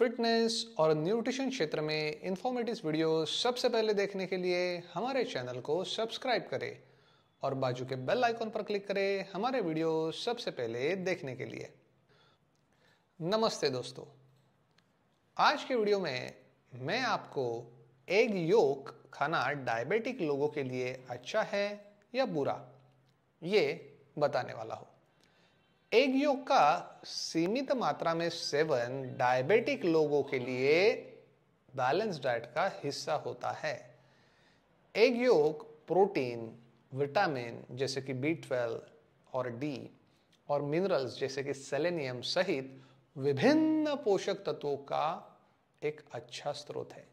Fitness और nutrition क्षेत्र में इन्फॉर्मेटिव वीडियो सबसे पहले देखने के लिए हमारे चैनल को सब्सक्राइब करें और बाजू के बेल आइकॉन पर क्लिक करें हमारे वीडियो सबसे पहले देखने के लिए नमस्ते दोस्तों आज के वीडियो में मैं आपको एग योक खाना डायबिटिक लोगों के लिए अच्छा है या बुरा ये बताने वाला हूँ एग योग का सीमित मात्रा में सेवन डायबिटिक लोगों के लिए बैलेंस डाइट का हिस्सा होता है एग योग प्रोटीन विटामिन जैसे कि बी ट्वेल्व और डी और मिनरल्स जैसे कि सेलेनियम सहित विभिन्न पोषक तत्वों का एक अच्छा स्रोत है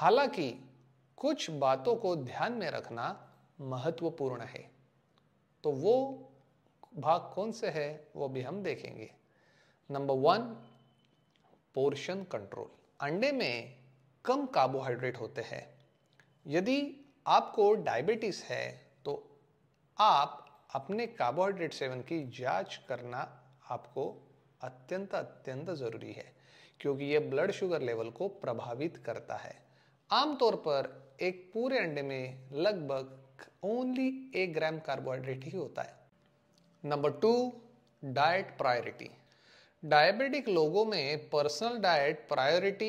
हालांकि कुछ बातों को ध्यान में रखना महत्वपूर्ण है तो वो भाग कौन से है वो भी हम देखेंगे नंबर वन पोर्शन कंट्रोल अंडे में कम कार्बोहाइड्रेट होते हैं यदि आपको डायबिटीज़ है तो आप अपने कार्बोहाइड्रेट सेवन की जांच करना आपको अत्यंत अत्यंत ज़रूरी है क्योंकि ये ब्लड शुगर लेवल को प्रभावित करता है आमतौर पर एक पूरे अंडे में लगभग ओनली एक ग्राम कार्बोहाइड्रेट ही होता है number two diet priority diabetic लोगों में पर्सनल डाइट प्रायोरिटी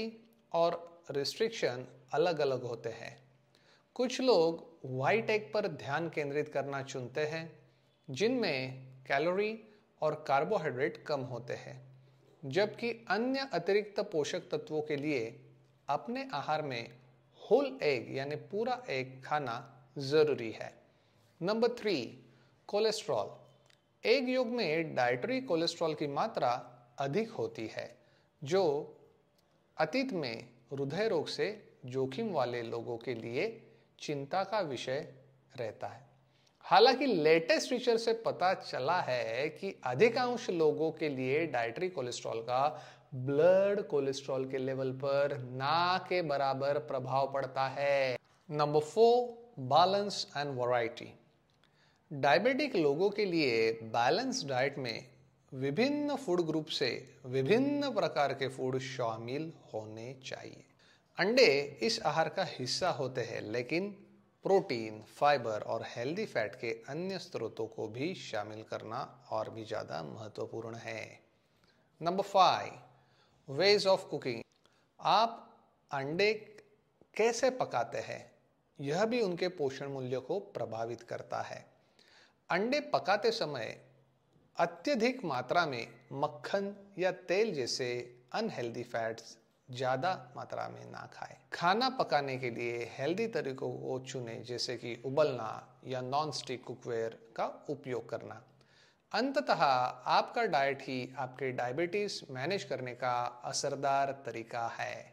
और रिस्ट्रिक्शन अलग अलग होते हैं कुछ लोग वाइट एग पर ध्यान केंद्रित करना चुनते हैं जिनमें कैलोरी और कार्बोहाइड्रेट कम होते हैं जबकि अन्य अतिरिक्त पोषक तत्वों के लिए अपने आहार में होल एग यानी पूरा एग खाना ज़रूरी है नंबर थ्री कोलेस्ट्रॉल एक युग में डायट्री कोलेस्ट्रॉल की मात्रा अधिक होती है जो अतीत में हृदय रोग से जोखिम वाले लोगों के लिए चिंता का विषय रहता है हालांकि लेटेस्ट रिसर्च से पता चला है कि अधिकांश लोगों के लिए डायट्री कोलेस्ट्रॉल का ब्लड कोलेस्ट्रॉल के लेवल पर ना के बराबर प्रभाव पड़ता है number four balance and variety diabetic लोगों के लिए बैलेंस डाइट में विभिन्न फूड ग्रुप से विभिन्न प्रकार के फूड शामिल होने चाहिए अंडे इस आहार का हिस्सा होते हैं लेकिन प्रोटीन फाइबर और हेल्दी फैट के अन्य स्रोतों को भी शामिल करना और भी ज़्यादा महत्वपूर्ण है number five ways of cooking आप अंडे कैसे पकाते हैं यह भी उनके पोषण मूल्य को प्रभावित करता है अंडे पकाते समय अत्यधिक मात्रा में मक्खन या तेल जैसे अनहेल्दी फैट्स ज़्यादा मात्रा में ना खाएं। खाना पकाने के लिए हेल्दी तरीकों को चुनें जैसे कि उबलना या नॉन स्टिक कुकवेयर का उपयोग करना अंततः आपका डाइट ही आपके डायबिटीज़ मैनेज करने का असरदार तरीका है